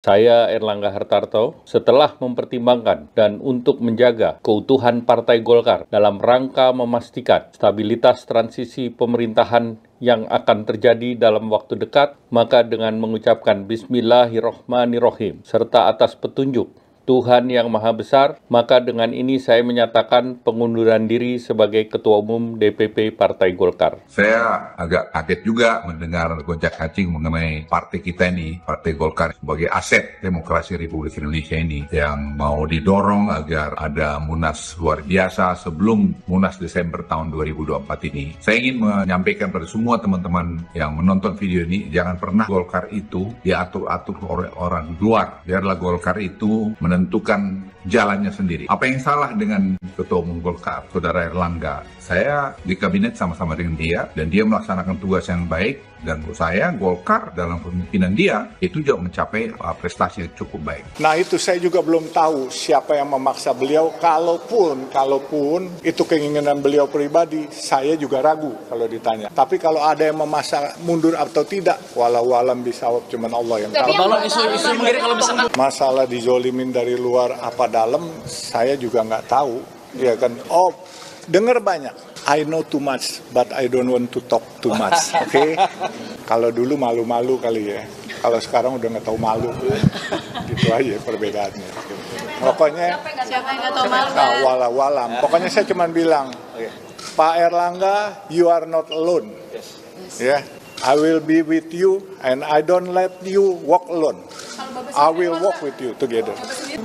Saya Erlangga Hartarto, setelah mempertimbangkan dan untuk menjaga keutuhan Partai Golkar dalam rangka memastikan stabilitas transisi pemerintahan yang akan terjadi dalam waktu dekat, maka dengan mengucapkan Bismillahirrohmanirrohim serta atas petunjuk Tuhan yang Maha Besar, maka dengan ini saya menyatakan pengunduran diri sebagai Ketua Umum DPP Partai Golkar. Saya agak kaget juga mendengar gojak kacing mengenai partai kita ini, Partai Golkar sebagai aset demokrasi Republik Indonesia ini yang mau didorong agar ada munas luar biasa sebelum munas Desember tahun 2024 ini. Saya ingin menyampaikan pada semua teman-teman yang menonton video ini, jangan pernah Golkar itu diatur-atur oleh orang luar. Biarlah Golkar itu menentukan menentukan jalannya sendiri. Apa yang salah dengan Ketua Umum Golkar, Saudara Erlangga? Saya di kabinet sama-sama dengan dia, dan dia melaksanakan tugas yang baik, dan menurut saya Golkar dalam pemimpinan dia itu juga mencapai uh, prestasi yang cukup baik. Nah itu saya juga belum tahu siapa yang memaksa beliau, kalaupun, kalaupun itu keinginan beliau pribadi, saya juga ragu kalau ditanya. Tapi kalau ada yang memaksa mundur atau tidak, walau alam bisa cuma Allah yang tahu. Kalau isu-isu kalau masalah dijolimin dari luar apa dalam saya juga nggak tahu ya kan oh dengar banyak I know too much but I don't want to talk too much oke okay? kalau dulu malu-malu kali ya kalau sekarang udah nggak tahu malu gitu aja perbedaannya pokoknya nah, wala walam pokoknya saya cuma bilang Pak Erlangga you are not alone ya yeah? I will be with you and I don't let you walk alone I will walk with you together.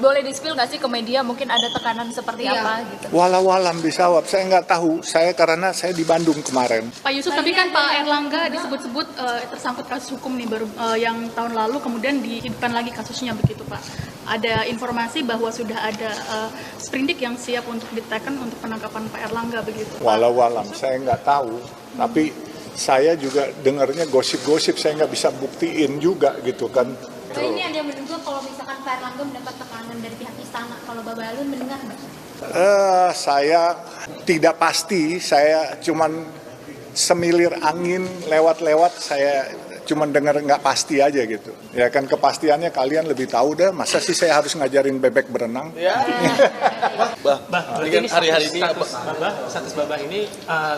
Boleh di-spill nggak sih ke media mungkin ada tekanan seperti yeah. apa gitu? Walau-walam disawab, saya nggak tahu. Saya karena saya di Bandung kemarin. Pak Yusuf, tapi kan Pak Erlangga disebut-sebut uh, tersangkut kasus hukum nih baru uh, yang tahun lalu kemudian dihidupkan lagi kasusnya begitu Pak. Ada informasi bahwa sudah ada uh, sprindik yang siap untuk diteken untuk penangkapan Pak Erlangga begitu. Walau-walam, saya nggak tahu. Hmm. Tapi saya juga dengarnya gosip-gosip, saya nggak bisa buktiin juga gitu kan. Betul. Gitu. ini ada yang menduga kalau misalkan Pak Erlangga mendapat tekanan dari pihak istana kalau Bapak Alun mendengar nggak? Uh, saya tidak pasti, saya cuman semilir angin lewat-lewat saya cuma dengar nggak pasti aja gitu. Ya kan kepastiannya kalian lebih tahu deh Masa sih saya harus ngajarin bebek berenang? Ya. bah, bah, ini hari-hari ini status babah, status babah ini uh,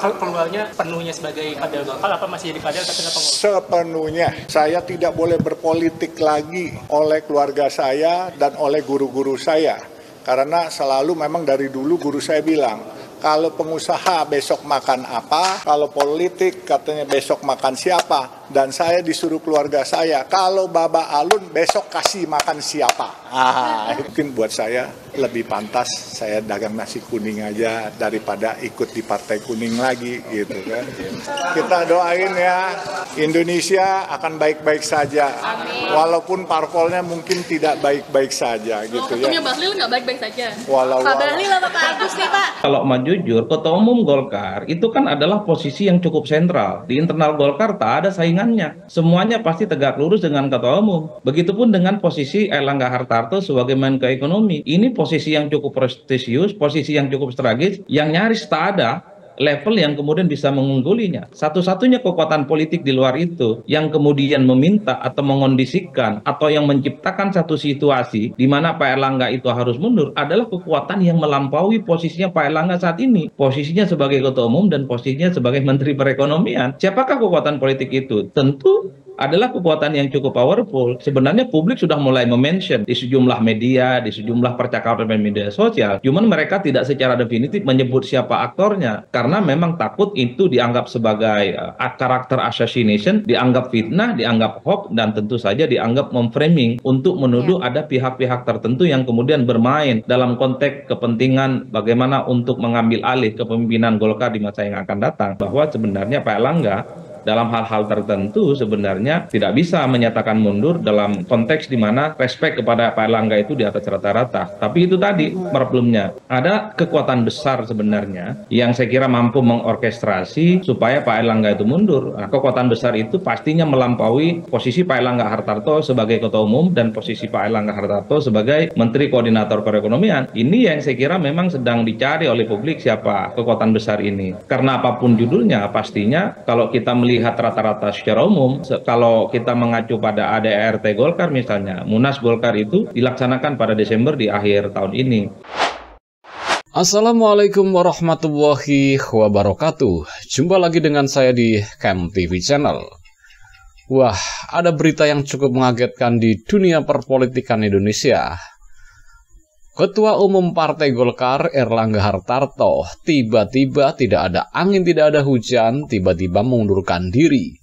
eh, keluarnya penuhnya sebagai kader lokal apa masih jadi kader tapi pengurus? Sepenuhnya. Saya tidak boleh berpolitik lagi oleh keluarga saya dan oleh guru-guru saya. Karena selalu memang dari dulu guru saya bilang, kalau pengusaha besok makan apa, kalau politik katanya besok makan siapa dan saya disuruh keluarga saya kalau Baba Alun besok kasih makan siapa ah mungkin buat saya lebih pantas saya dagang nasi kuning aja daripada ikut di partai kuning lagi gitu kan kita doain ya Indonesia akan baik-baik saja walaupun parpolnya mungkin tidak baik-baik saja oh, gitu ya nggak baik-baik saja walau kalau mau jujur ketua umum Golkar itu kan adalah posisi yang cukup sentral di internal Golkar tak ada saingan Semuanya pasti tegak lurus dengan ketua umum. Begitupun dengan posisi Erlangga Hartarto sebagai Menko Ekonomi. Ini posisi yang cukup prestisius, posisi yang cukup strategis, yang nyaris tak ada level yang kemudian bisa mengunggulinya. Satu-satunya kekuatan politik di luar itu yang kemudian meminta atau mengondisikan atau yang menciptakan satu situasi di mana Pak Erlangga itu harus mundur adalah kekuatan yang melampaui posisinya Pak Erlangga saat ini. Posisinya sebagai ketua umum dan posisinya sebagai menteri perekonomian. Siapakah kekuatan politik itu? Tentu adalah kekuatan yang cukup powerful. Sebenarnya publik sudah mulai memention di sejumlah media, di sejumlah percakapan media sosial. Cuman mereka tidak secara definitif menyebut siapa aktornya karena memang takut itu dianggap sebagai uh, karakter assassination, dianggap fitnah, dianggap hoax dan tentu saja dianggap memframing untuk menuduh yeah. ada pihak-pihak tertentu yang kemudian bermain dalam konteks kepentingan bagaimana untuk mengambil alih kepemimpinan Golkar di masa yang akan datang bahwa sebenarnya Pak Langga dalam hal-hal tertentu sebenarnya tidak bisa menyatakan mundur dalam konteks di mana respek kepada Pak Erlangga itu di atas rata-rata. Tapi itu tadi mm-hmm. problemnya. Ada kekuatan besar sebenarnya yang saya kira mampu mengorkestrasi supaya Pak Erlangga itu mundur. Nah, kekuatan besar itu pastinya melampaui posisi Pak Erlangga Hartarto sebagai Ketua Umum dan posisi Pak Erlangga Hartarto sebagai Menteri Koordinator Perekonomian. Ini yang saya kira memang sedang dicari oleh publik siapa kekuatan besar ini. Karena apapun judulnya pastinya kalau kita melihat melihat rata-rata secara umum, kalau kita mengacu pada ADRT Golkar misalnya, Munas Golkar itu dilaksanakan pada Desember di akhir tahun ini. Assalamualaikum warahmatullahi wabarakatuh. Jumpa lagi dengan saya di Camp TV Channel. Wah, ada berita yang cukup mengagetkan di dunia perpolitikan Indonesia. Ketua Umum Partai Golkar Erlangga Hartarto tiba-tiba tidak ada angin tidak ada hujan tiba-tiba mengundurkan diri.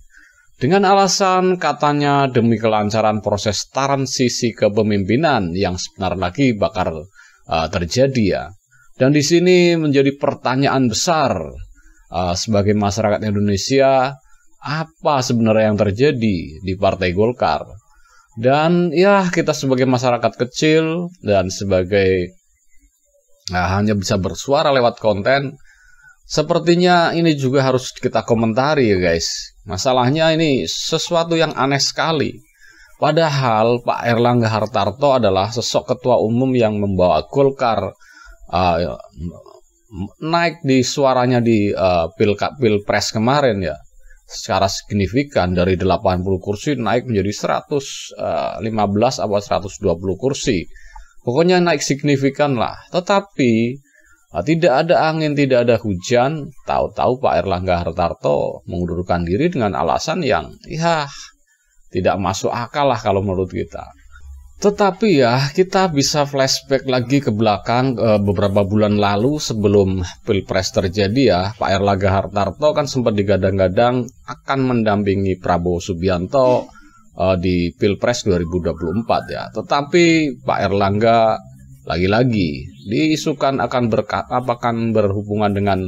Dengan alasan katanya demi kelancaran proses transisi kepemimpinan yang sebenarnya lagi bakal uh, terjadi ya. Dan di sini menjadi pertanyaan besar uh, sebagai masyarakat Indonesia apa sebenarnya yang terjadi di Partai Golkar? Dan ya kita sebagai masyarakat kecil dan sebagai nah, hanya bisa bersuara lewat konten, sepertinya ini juga harus kita komentari ya guys. Masalahnya ini sesuatu yang aneh sekali. Padahal Pak Erlangga Hartarto adalah sosok ketua umum yang membawa Golkar uh, naik di suaranya di uh, pilpres kemarin ya secara signifikan dari 80 kursi naik menjadi 115 atau 120 kursi. Pokoknya naik signifikan lah. Tetapi eh, tidak ada angin, tidak ada hujan, tahu-tahu Pak Erlangga Hartarto mengundurkan diri dengan alasan yang ya tidak masuk akal lah kalau menurut kita. Tetapi ya, kita bisa flashback lagi ke belakang e, beberapa bulan lalu sebelum Pilpres terjadi ya, Pak Erlangga Hartarto kan sempat digadang-gadang akan mendampingi Prabowo Subianto e, di Pilpres 2024 ya. Tetapi Pak Erlangga lagi-lagi diisukan akan berkat akan berhubungan dengan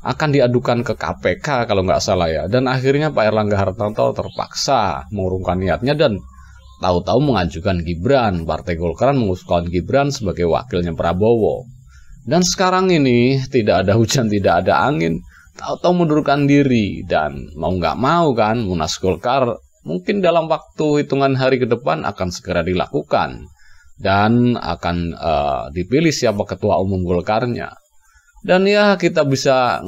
akan diadukan ke KPK kalau nggak salah ya. Dan akhirnya Pak Erlangga Hartarto terpaksa mengurungkan niatnya dan tahu-tahu mengajukan Gibran. Partai Golkar mengusulkan Gibran sebagai wakilnya Prabowo. Dan sekarang ini tidak ada hujan, tidak ada angin, tahu-tahu mundurkan diri dan mau nggak mau kan Munas Golkar mungkin dalam waktu hitungan hari ke depan akan segera dilakukan dan akan uh, dipilih siapa ketua umum Golkarnya. Dan ya kita bisa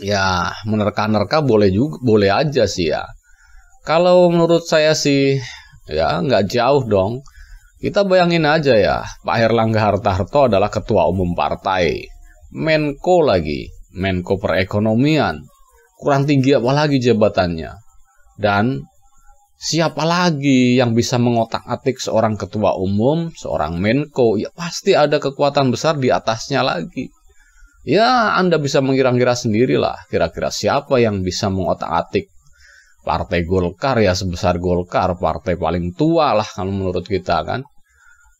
ya menerka-nerka boleh juga boleh aja sih ya kalau menurut saya sih, ya nggak jauh dong. Kita bayangin aja ya, Pak Herlangga Hartarto adalah ketua umum partai. Menko lagi, Menko perekonomian. Kurang tinggi apa lagi jabatannya? Dan siapa lagi yang bisa mengotak-atik seorang ketua umum, seorang Menko? Ya pasti ada kekuatan besar di atasnya lagi. Ya, Anda bisa mengira-ngira sendirilah kira-kira siapa yang bisa mengotak-atik Partai Golkar ya sebesar Golkar, partai paling tua lah kalau menurut kita kan.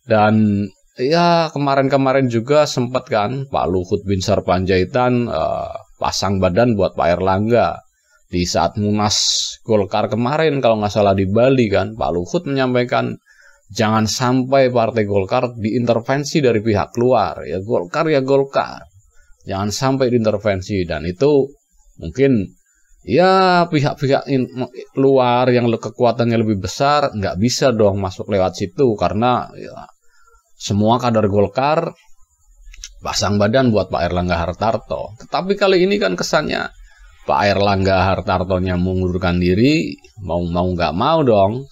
Dan ya kemarin-kemarin juga sempat kan Pak Luhut Bin Sarpanjaitan eh, pasang badan buat Pak Erlangga di saat Munas Golkar kemarin kalau nggak salah di Bali kan Pak Luhut menyampaikan jangan sampai Partai Golkar diintervensi dari pihak luar ya Golkar ya Golkar jangan sampai diintervensi dan itu mungkin ya pihak-pihak luar yang kekuatannya lebih besar nggak bisa dong masuk lewat situ karena ya, semua kader Golkar pasang badan buat Pak Erlangga Hartarto. Tetapi kali ini kan kesannya Pak Erlangga Hartartonya mengundurkan diri, mau mau nggak mau dong,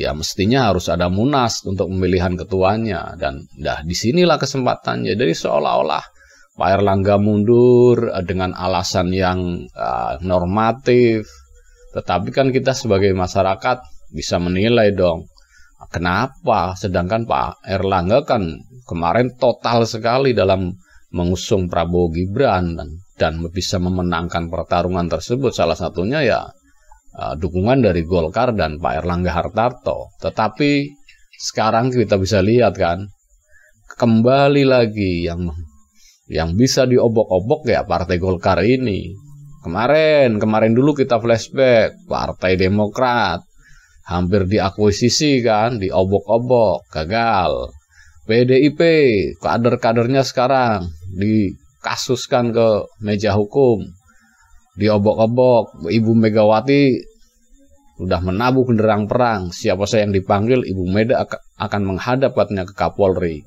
ya mestinya harus ada munas untuk pemilihan ketuanya dan dah disinilah kesempatannya. Jadi seolah-olah Pak Erlangga mundur eh, dengan alasan yang uh, normatif. Tetapi kan kita sebagai masyarakat bisa menilai dong, kenapa? Sedangkan Pak Erlangga kan kemarin total sekali dalam mengusung Prabowo Gibran dan, dan bisa memenangkan pertarungan tersebut. Salah satunya ya uh, dukungan dari Golkar dan Pak Erlangga Hartarto. Tetapi sekarang kita bisa lihat kan, kembali lagi yang yang bisa diobok-obok ya Partai Golkar ini. Kemarin, kemarin dulu kita flashback Partai Demokrat hampir diakuisisi kan, diobok-obok, gagal. PDIP, kader-kadernya sekarang dikasuskan ke meja hukum, diobok-obok. Ibu Megawati sudah menabuh genderang perang. Siapa saya yang dipanggil, Ibu Meda akan menghadap ke Kapolri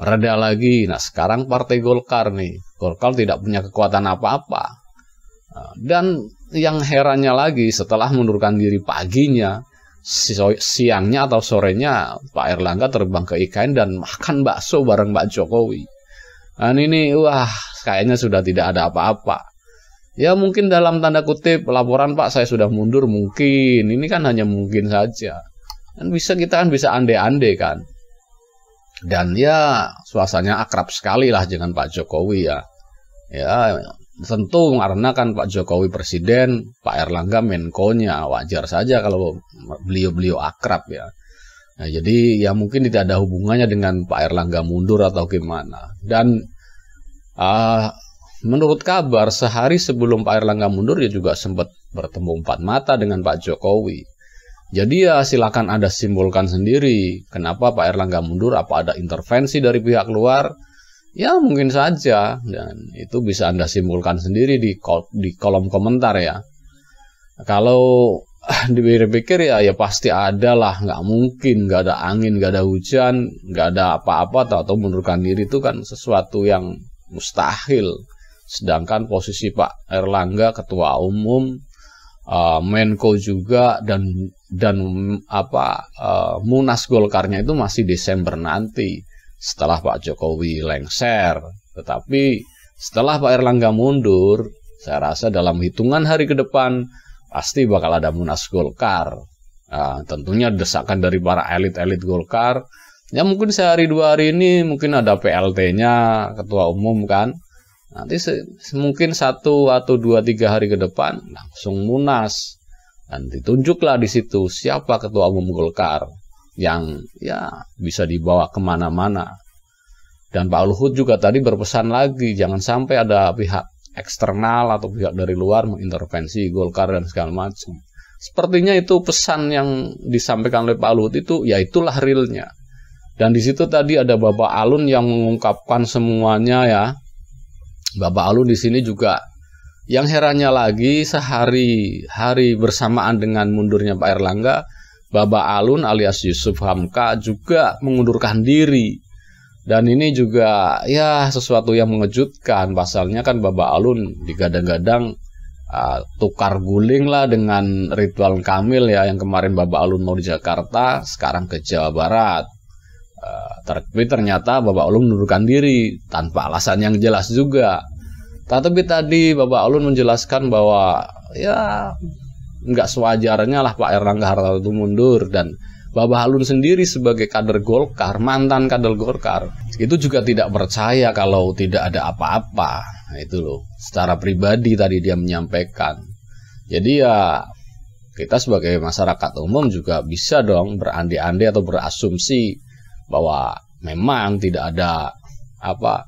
reda lagi. Nah sekarang Partai Golkar nih, Golkar tidak punya kekuatan apa-apa. Nah, dan yang herannya lagi setelah mundurkan diri paginya, siangnya atau sorenya Pak Erlangga terbang ke IKN dan makan bakso bareng Pak Jokowi. Dan ini wah kayaknya sudah tidak ada apa-apa. Ya mungkin dalam tanda kutip laporan Pak saya sudah mundur mungkin. Ini kan hanya mungkin saja. Dan bisa kita kan bisa ande-ande kan dan ya suasananya akrab sekali lah dengan Pak Jokowi ya. Ya tentu karena kan Pak Jokowi presiden, Pak Erlangga menkonya wajar saja kalau beliau-beliau akrab ya. Nah, jadi ya mungkin tidak ada hubungannya dengan Pak Erlangga mundur atau gimana. Dan uh, menurut kabar sehari sebelum Pak Erlangga mundur dia juga sempat bertemu empat mata dengan Pak Jokowi. Jadi ya silakan ada simbolkan sendiri. Kenapa Pak Erlangga mundur? Apa ada intervensi dari pihak luar? Ya mungkin saja dan itu bisa Anda simpulkan sendiri di kol di kolom komentar ya. Kalau dipikir-pikir ya ya pasti ada lah nggak mungkin nggak ada angin nggak ada hujan nggak ada apa-apa atau mundurkan diri itu kan sesuatu yang mustahil sedangkan posisi Pak Erlangga ketua umum uh, Menko juga dan dan apa uh, Munas Golkarnya itu masih Desember nanti setelah Pak Jokowi lengser. Tetapi setelah Pak Erlangga mundur, saya rasa dalam hitungan hari ke depan pasti bakal ada Munas Golkar. Uh, tentunya desakan dari para elit-elit Golkar. Ya mungkin sehari dua hari ini mungkin ada PLT-nya ketua umum kan Nanti mungkin satu atau dua tiga hari ke depan langsung munas dan ditunjuklah di situ siapa ketua umum Golkar yang ya bisa dibawa kemana-mana. Dan Pak Luhut juga tadi berpesan lagi jangan sampai ada pihak eksternal atau pihak dari luar mengintervensi Golkar dan segala macam. Sepertinya itu pesan yang disampaikan oleh Pak Luhut itu ya itulah realnya. Dan di situ tadi ada Bapak Alun yang mengungkapkan semuanya ya Bapak Alun di sini juga yang herannya lagi sehari hari bersamaan dengan mundurnya Pak Erlangga, Bapak Alun alias Yusuf Hamka juga mengundurkan diri. Dan ini juga ya sesuatu yang mengejutkan. Pasalnya kan Bapak Alun digadang-gadang uh, tukar guling lah dengan ritual Kamil ya yang kemarin Bapak Alun mau di Jakarta, sekarang ke Jawa Barat. Eh, tapi ternyata Bapak Ulun menurunkan diri tanpa alasan yang jelas juga. Tapi tadi Bapak Ulun menjelaskan bahwa ya nggak sewajarnya lah Pak Erlangga Hartarto itu mundur dan Bapak Ulun sendiri sebagai kader Golkar, mantan kader Golkar, itu juga tidak percaya kalau tidak ada apa-apa. Nah, Itu loh, secara pribadi tadi dia menyampaikan. Jadi ya kita sebagai masyarakat umum juga bisa dong berandai-andai atau berasumsi bahwa memang tidak ada apa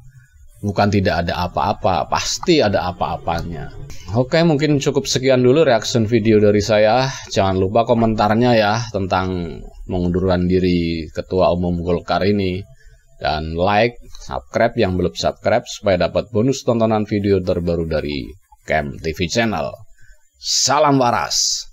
bukan tidak ada apa-apa, pasti ada apa-apanya. Oke, mungkin cukup sekian dulu reaction video dari saya. Jangan lupa komentarnya ya tentang mengundurkan diri Ketua Umum Golkar ini. Dan like, subscribe yang belum subscribe supaya dapat bonus tontonan video terbaru dari Camp TV Channel. Salam waras!